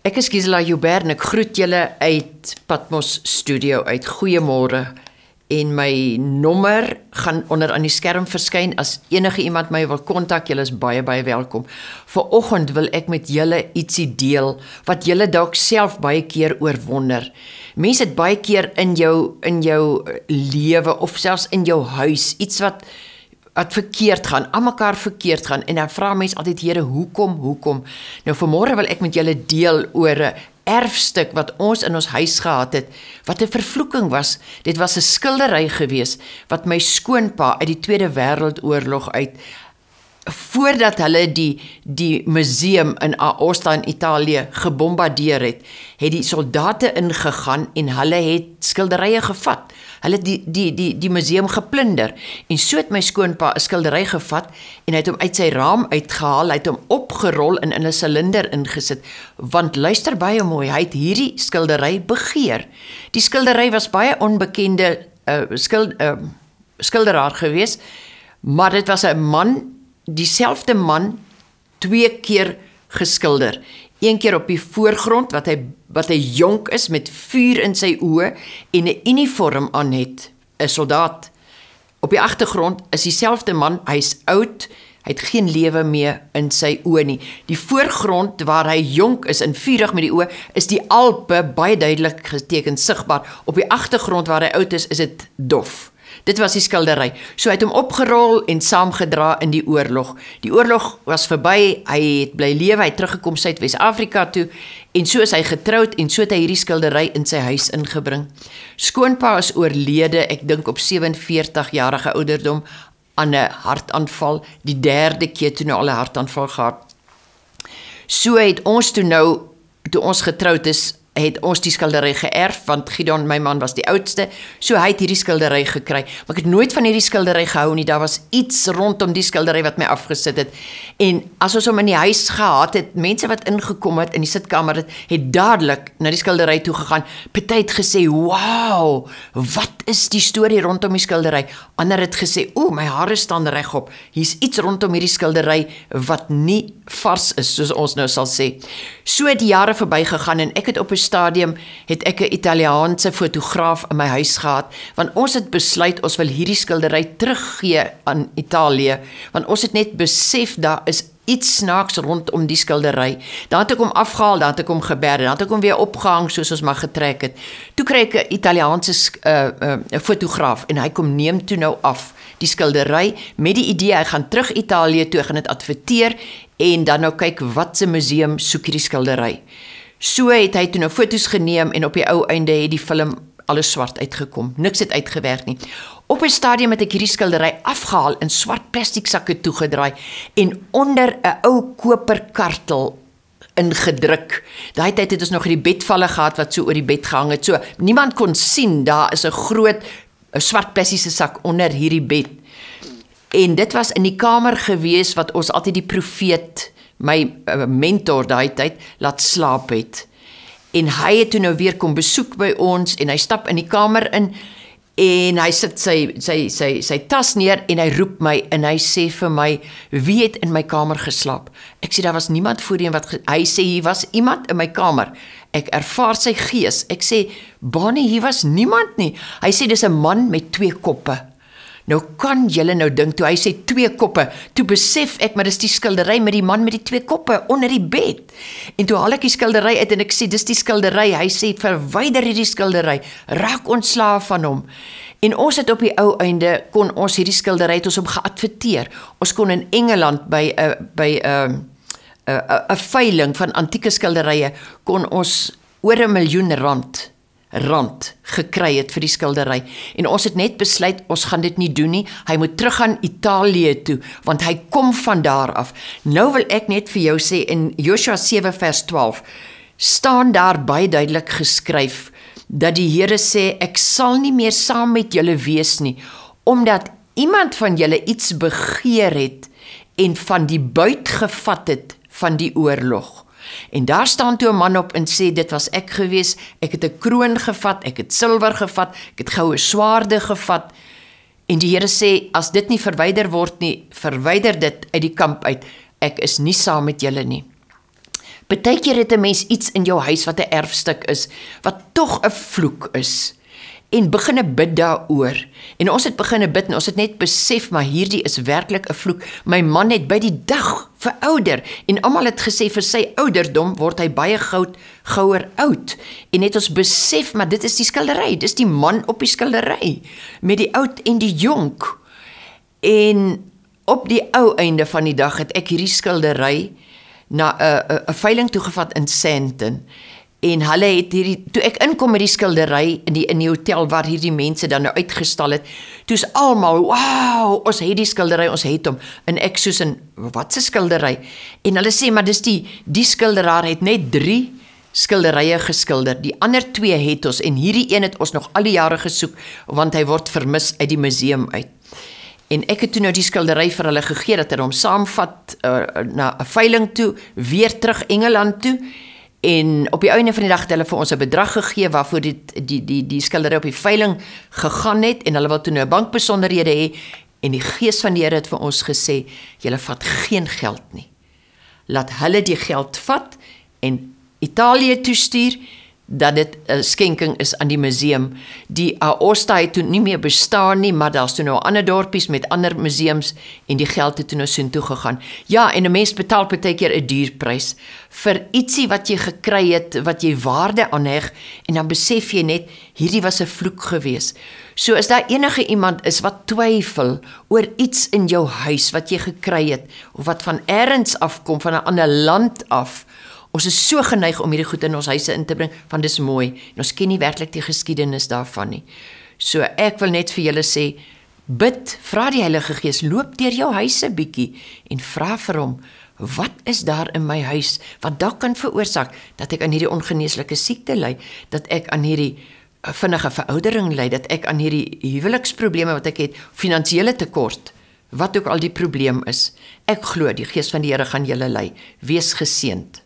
Ek is Gisela Joubert en ek groet julle uit Patmos Studio uit. Goeiemôre. En my nommer gaan onder aan die skerm verskyn as enige iemand my wil kontak. Julle is baie baie welkom. Viroggend wil ek met julle ietsie deel wat julle dalk self baie keer oorwonder. Mense het baie keer in jou in jou lewe of selfs in jou huis iets wat wat verkeerd gaan, aan mekaar verkeerd gaan en dan vra mense altyd Here, hoekom, hoekom? Nou vanmôre wil ek met julle deel oor 'n erfstuk wat ons in ons huis gehad het wat 'n vervloeking was. Dit was 'n skildery gewees wat my skoonpa uit die Tweede Wêreldoorlog uit voordat hulle die die museum in Aosta in Italië gebombardeer het, het die soldate ingegaan en hulle het skilderye gevat. Hulle die die die die museum geplunder en so het my skoonpa 'n skildery gevat en hy het hom uit sy raam uitgehaal, hy het hom opgerol en in 'n silinder ingesit want luister baie mooi, hy het hierdie skildery begeer. Die skildery was baie onbekende uh, eh, skild uh, eh, skilderaar gewees, maar dit was 'n man dieselfde man twee keer geskilder. Een keer op die voorgrond wat hy wat hy jonk is met vuur in sy oë en 'n uniform aan het, 'n soldaat. Op die agtergrond is dieselfde man, hy's oud, hy het geen lewe meer in sy oë nie. Die voorgrond waar hy jonk is en vurig met die oë, is die Alpe baie duidelik geteken sigbaar. Op die agtergrond waar hy oud is, is dit dof. Dit was die skildery. So hy het hom opgerol en saamgedra in die oorlog. Die oorlog was verby, hy het bly lewe, hy het teruggekom Suidwes-Afrika toe en so is hy getroud en so het hy hierdie skildery in sy huis ingebring. Skoonpa is oorlede, ek dink op 47 jarige ouderdom aan 'n hartaanval, die derde keer toe hy nou al 'n hartaanval gehad. So het ons toe nou toe ons getroud is het ons die skildery geërf want Gideon my man was die oudste. So hy het hierdie skildery gekry. Maar ek het nooit van hierdie skildery gehou nie. Daar was iets rondom die skildery wat my afgesit het. En as ons hom in die huis gehad het, mense wat ingekom het in die sitkamer het, het dadelik na die skildery toe gegaan. Party het gesê, "Wow, wat is die storie rondom die skildery?" Ander het gesê, "O, my hare staan regop. Hier's iets rondom hierdie skildery wat nie vars is soos ons nou sal sê." So het die jare verbygegaan en ek het op 'n stadium het ek 'n Italiaanse fotograaf in my huis gehad want ons het besluit ons wil hierdie skildery teruggee aan Italië want ons het net besef daar is iets snaaks rondom die skildery. Daar het ek hom afgehaal, daar het ek hom geberg, daar het ek hom weer opgehang soos ons maar getrek het. Toe kry ek 'n Italiaanse eh, eh, 'n uh, uh, fotograaf en hy kom neem toe nou af die skildery met die idee hy gaan terug Italië toe gaan dit adverteer en dan nou kyk wat se museum soek hierdie skildery. So het hy toe nou foto's geneem en op die ou einde het die film alles swart uitgekom. Niks het uitgewerk nie. Op 'n stadium het ek hierdie skildery afgehaal in swart plastieksakke toegedraai en onder 'n ou koperkartel ingedruk. Daai tyd het ons nog hierdie bedvalle gehad wat so oor die bed gehang het. So niemand kon sien daar is 'n groot 'n swart plastiese sak onder hierdie bed. En dit was in die kamer gewees wat ons altyd die profeet uh my eh, mentor daai tyd laat slaap het. En hy het toe nou weer kom besoek by ons en hy stap in die kamer in en hy sit sy sy sy sy tas neer en hy roep my en hy sê vir my wie het in my kamer geslaap. Ek sê daar was niemand voorheen wat hy sê hier was iemand in my kamer. Ek ervaar sy gees. Ek sê Bonnie, hier was niemand nie. Hy sê dis 'n man met twee koppe. Nou kan julle nou dink toe hy sê twee koppe, toe besef ek maar dis die skildery met die man met die twee koppe onder die bed. En toe haal ek die skildery uit en ek sê dis die skildery. Hy sê verwyder hierdie skildery, raak ontslaaf van hom. En ons het op die ou einde kon ons hierdie skildery het ons hom geadverteer. Ons kon in Engeland by eh, ehm, eh, eh, 'n uh, by 'n uh, 'n uh, uh, uh, veiling van antieke skilderye kon ons oor 'n miljoen rand rand gekry het vir die skildery en ons het net besluit ons gaan dit nie doen nie hy moet terug aan Italië toe want hy kom van daar af nou wil ek net vir jou sê in Joshua 7 vers 12 staan daar baie duidelik geskryf dat die Here sê ek sal nie meer saam met julle wees nie omdat iemand van julle iets begeer het en van die buit gevat het van die oorlog En daar staan toe 'n man op en sê dit was ek gewees. Ek het 'n kroon gevat, ek het silwer gevat, ek het goue swaarde gevat. En die Here sê as dit nie verwyder word nie, verwyder dit uit die kamp uit. Ek is nie saam met julle nie. Partykeer het 'n mens iets in jou huis wat 'n erfstuk is, wat tog 'n vloek is. En begin 'n bid daaroor. En ons het begin 'n bid en ons het net besef maar hierdie is werklik 'n vloek. My man het by die dag verouder en almal het gesê vir sy ouderdom word hy baie goud gouer oud en net ons besef maar dit is die skildery dis die man op die skildery met die oud en die jonk en op die ou einde van die dag het ek hierdie skildery na eh, eh, 'n veiling toegevat in Sandton en hulle het hierdie toe ek inkom met die skildery in die in die hotel waar hierdie mense dan nou uitgestal het, toe's almal, "Wow, ons het die skildery, ons het hom." En ek soos in, "Wat 'n skildery?" En hulle sê, "Maar dis die die skilderaar het net 3 skilderye geskilder. Die ander twee het ons en hierdie een het ons nog al die jare gesoek want hy word vermis uit die museum uit. En ek het toe nou die skildery vir hulle gegee dat hulle hom saamvat uh, na 'n veiling toe, weer terug Engeland toe en op die einde van die dag het hulle vir ons 'n bedrag gegee waarvoor die die die die skildery op die veiling gegaan het en hulle wil toe nou 'n bankbesonderhede hê en die gees van die Here het vir ons gesê julle vat geen geld nie. Laat hulle die geld vat en Italië toestuur dat dit 'n eh, skenking is aan die museum. Die Aosta het toe nie meer bestaan nie, maar daar's toe nou ander dorpies met ander museums en die geld het toe nou so intoe gegaan. Ja, en 'n mens betaal baie keer 'n duur prys vir ietsie wat jy gekry het wat jy waarde aan heg en dan besef jy net hierdie was 'n vloek gewees. So as daar enige iemand is wat twyfel oor iets in jou huis wat jy gekry het of wat van elders afkom van 'n ander land af, Ons is so geneig om hierdie goed in ons huise in te bring want dit is mooi en ons ken nie werklik die geskiedenis daarvan nie. So ek wil net vir julle sê bid, vra die Heilige Gees, loop deur jou huise bietjie en vra vir hom Wat is daar in my huis wat dalk kan veroorsaak dat ek aan hierdie ongeneeslike siekte ly, dat ek aan hierdie eh, vinnige veroudering ly, dat ek aan hierdie huweliksprobleme wat ek het, finansiële tekort, wat ook al die probleem is. Ek glo die Gees van die Here gaan julle lei. Wees geseënd.